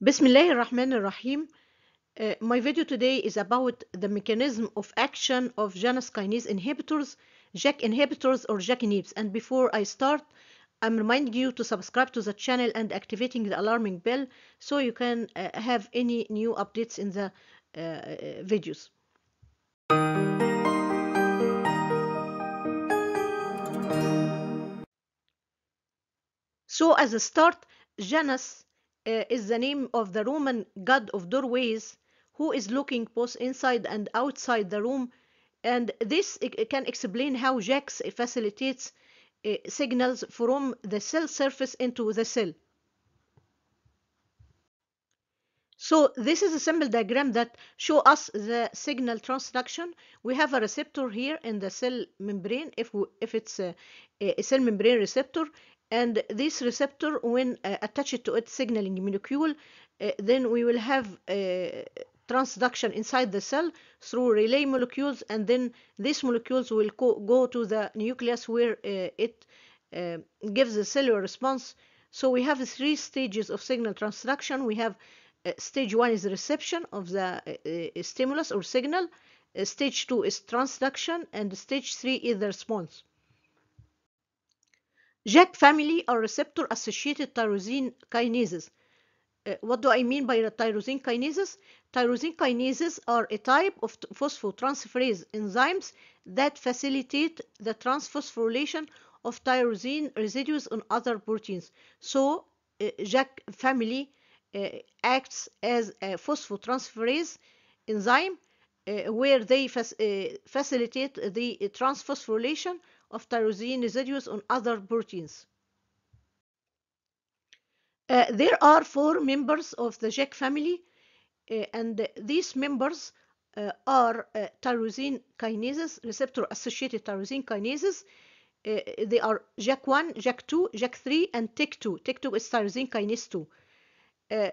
Bismillah ar-Rahman ar-Rahim. Uh, my video today is about the mechanism of action of Janus kinase inhibitors, JAK inhibitors or JAK inhibs. And before I start, I'm reminding you to subscribe to the channel and activating the alarming bell so you can uh, have any new updates in the uh, videos. So as a start, Janus uh, is the name of the Roman god of doorways who is looking both inside and outside the room. And this can explain how Jax facilitates uh, signals from the cell surface into the cell. So this is a simple diagram that show us the signal transduction. We have a receptor here in the cell membrane, if, we, if it's a, a, cell membrane receptor, and this receptor when uh, attached to its signaling molecule uh, then we will have uh, transduction inside the cell through relay molecules and then these molecules will go to the nucleus where uh, it uh, gives the cellular response so we have three stages of signal transduction we have uh, stage one is reception of the stimulus or signal stage two is transduction and stage three is the response JAK family are receptor-associated tyrosine kinases. Uh, what do I mean by tyrosine kinases? Tyrosine kinases are a type of phosphotransferase enzymes that facilitate the transphosphorylation of tyrosine residues on other proteins. So, uh, JAK family uh, acts as a phosphotransferase enzyme uh, where they fac uh, facilitate the transphosphorylation of tyrosine residues on other proteins. Uh, there are four members of the JAK family uh, and these members uh, are uh, tyrosine kinases, receptor associated tyrosine kinases. Uh, they are JAK1, JAK2, JAK3 and TEC2. TEC2 is tyrosine kinase 2. Uh,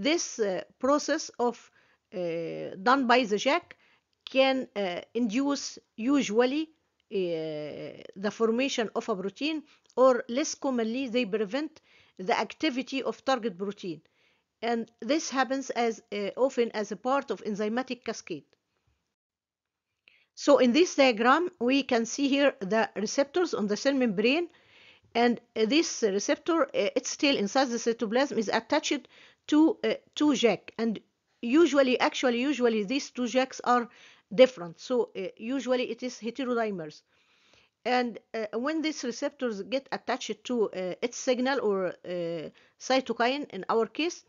this process of done by the JAK can induce usually uh, the formation of a protein or less commonly they prevent the activity of target protein and this happens as uh, often as a part of enzymatic cascade. So in this diagram we can see here the receptors on the cell membrane and uh, this receptor uh, its tail inside the cytoplasm is attached to uh, two jack and usually actually usually these two jacks are different. So uh, usually it is heterodimers. And uh, when these receptors get attached to uh, its signal or cytokine, in our case,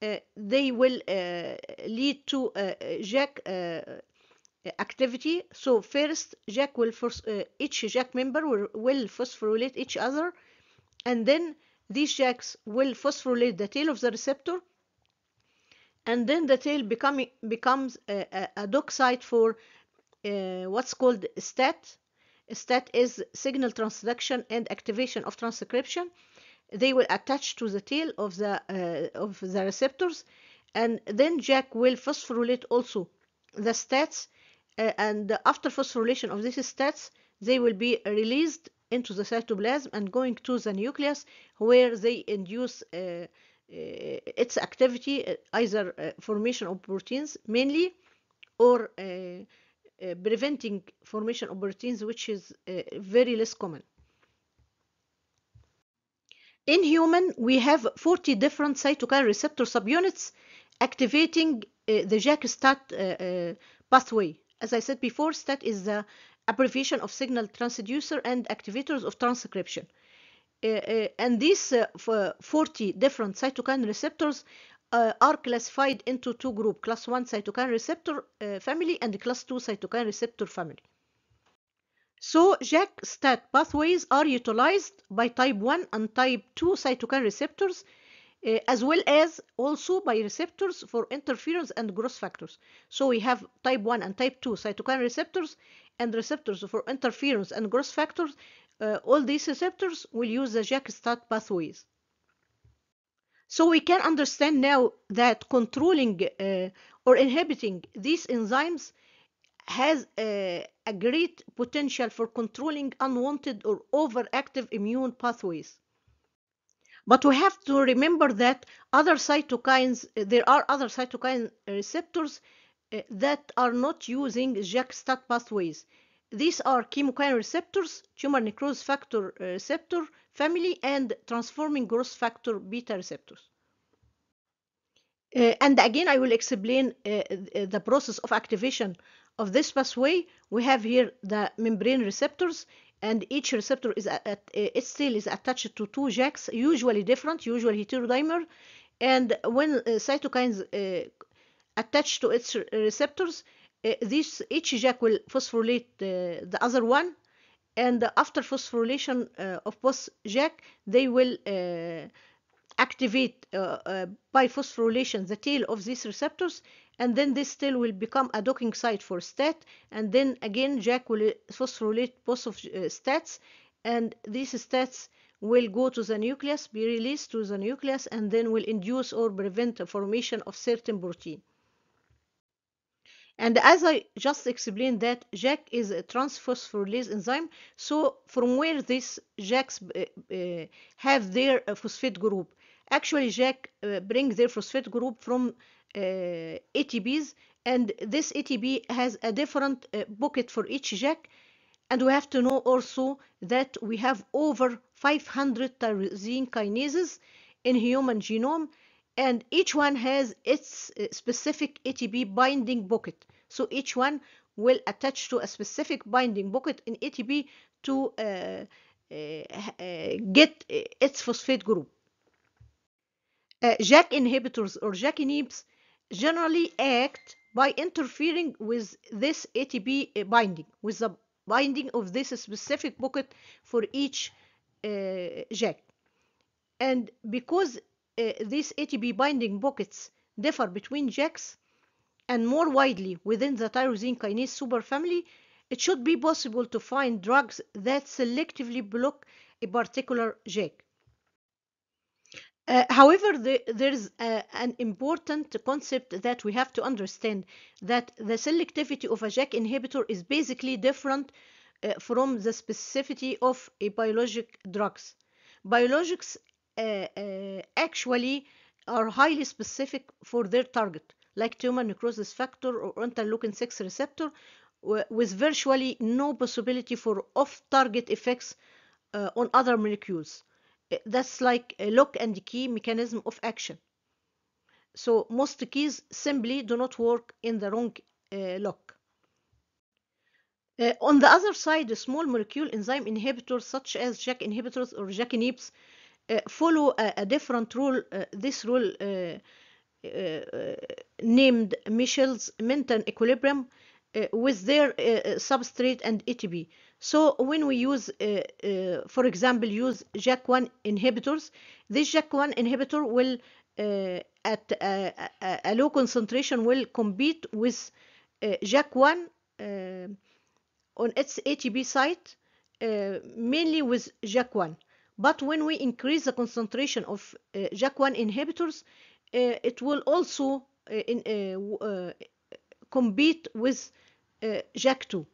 they will lead to JAK activity. So first, jack will uh, each jack member will, will, phosphorylate each other, and then these jacks will phosphorylate the tail of the receptor, and then the tail becoming becomes a, a, a dock site for uh, what's called STAT. STAT is signal transduction and activation of transcription. They will attach to the tail of the uh, of the receptors, and then Jack will phosphorylate also the stats. Uh, and after phosphorylation of these stats, they will be released into the cytoplasm and going to the nucleus, where they induce uh, uh, its activity uh, either uh, formation of proteins mainly or preventing formation of proteins which is very less common in human we have 40 different cytokine receptor subunits activating the JAK-STAT pathway as I said before STAT is the abbreviation of signal transducer and activators of transcription uh, uh, and these uh, 40 different cytokine receptors are classified into two groups, class 1 cytokine receptor family and class 2 cytokine receptor family. So JAK-STAT pathways are utilized by type 1 and type 2 cytokine receptors uh, as well as also by receptors for interference and growth factors. So we have type 1 and type 2 cytokine receptors and receptors for interference and growth factors uh, all these receptors will use the JAK-STAT pathways. So we can understand now that controlling uh, or inhibiting these enzymes has a, a, great potential for controlling unwanted or overactive immune pathways. But we have to remember that other cytokines, uh, there are other cytokine receptors that are not using JAK-STAT pathways. These are chemokine receptors, tumor necrosis factor uh, receptor family, and transforming growth factor beta receptors. Uh, and again, I will explain uh, uh, the process of activation of this pathway. We have here the membrane receptors, and each receptor is at, at its tail is attached to two JAKs, usually different, usually heterodimer. And when uh, cytokines uh, attach to its receptors, uh, this each will phosphorylate uh, the other one and after phosphorylation uh, of both jack they will activate by phosphorylation the tail of these receptors and then this tail will become a docking site for STAT and then again Jack will phosphorylate both of STATs and these STATs will go to the nucleus, be released to the nucleus and then will induce or prevent the formation of certain protein. And as I just explained that jack is a transphosphorylase enzyme, so from where these jacks uh, uh have their uh, phosphate group? Actually, jack uh, their phosphate group from uh, and this ATB has a different uh, bucket for each jack. And we have to know also that we have over 500 tyrosine kinases in human genome, and each one has its uh, specific ATB binding bucket. So each one will attach to a specific binding pocket in ATP to uh, uh, uh, get its phosphate group. JAK inhibitors or JAK inhibs generally act by interfering with this ATP binding, with the binding of this specific pocket for each uh, JAK. And because uh, these ATP binding pockets differ between JAKs, and more widely within the tyrosine kinase superfamily, it should be possible to find drugs that selectively block a particular JAK. Uh, however, the, there is uh, an important concept that we have to understand that the selectivity of a JAK inhibitor is basically different uh, from the specificity of a biologic drugs. Biologics uh, uh, actually are highly specific for their target, like tumor necrosis factor or interleukin-6 receptor with virtually no possibility for off-target effects uh, on other molecules. Uh, that's like a lock and key mechanism of action. So most keys simply do not work in the wrong uh, lock. Uh, on the other side, small molecule enzyme inhibitors such as JAK inhibitors or JAK inhibs uh, follow a, a, different rule. Uh, this rule uh, uh, named Michel's Minton equilibrium uh, with their substrate and ATP. So when we use, for example, use JAK1 inhibitors, this JAK1 inhibitor will at a, a, a, low concentration will compete with uh, JAK1 uh, on its ATP site, uh, mainly with JAK1. But when we increase the concentration of JAK1 inhibitors, uh, it will also uh, in, uh, compete with uh, JAK2.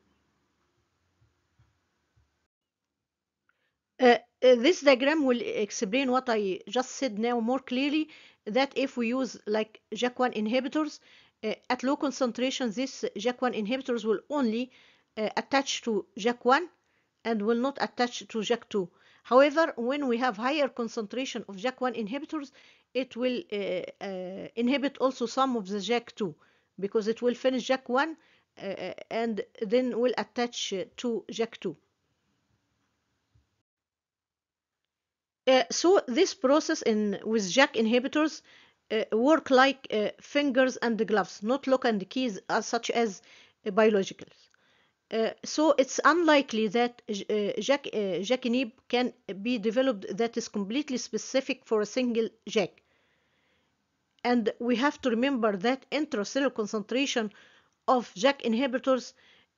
Uh, this diagram will explain what I just said now more clearly that if we use like JAK1 inhibitors uh, at low concentration these JAK1 inhibitors will only uh, attach to JAK1 and will not attach to JAK2 however when we have higher concentration of JAK1 inhibitors it will uh, uh, inhibit also some of the JAK2 because it will finish JAK1 uh, and then will attach to JAK2. Uh, so this process in with JAK inhibitors uh, work like uh, fingers and gloves, not lock and keys as such as biologicals. so it's unlikely that JAK, JAK inhib can be developed that is completely specific for a single JAK and we have to remember that intracellular concentration of JAK inhibitors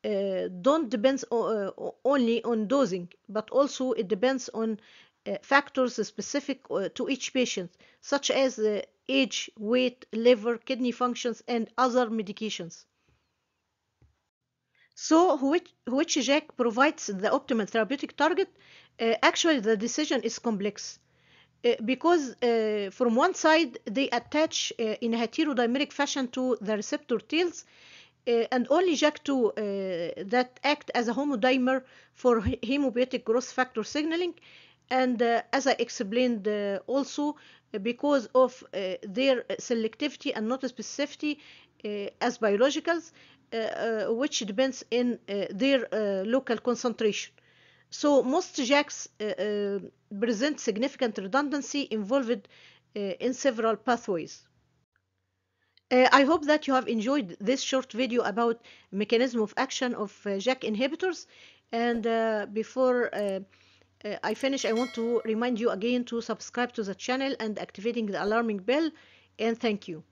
uh, don't depends uh, only on dosing, but also it depends on uh, factors specific uh, to each patient, such as uh, age, weight, liver, kidney functions, and other medications. So which, which JAK provides the optimal therapeutic target? Uh, actually, the decision is complex. Uh, because uh, from one side they attach uh, in a heterodimeric fashion to the receptor tails and only JAK2 that act as a homodimer for hematopoietic growth factor signaling and as I explained also because of their selectivity and not specificity as biologicals which depends in their local concentration. So most JAKs uh, uh, present significant redundancy involved uh, in several pathways. I hope that you have enjoyed this short video about mechanism of action of JAK inhibitors. And before uh, I finish, I want to remind you again to subscribe to the channel and activating the alarming bell. And thank you.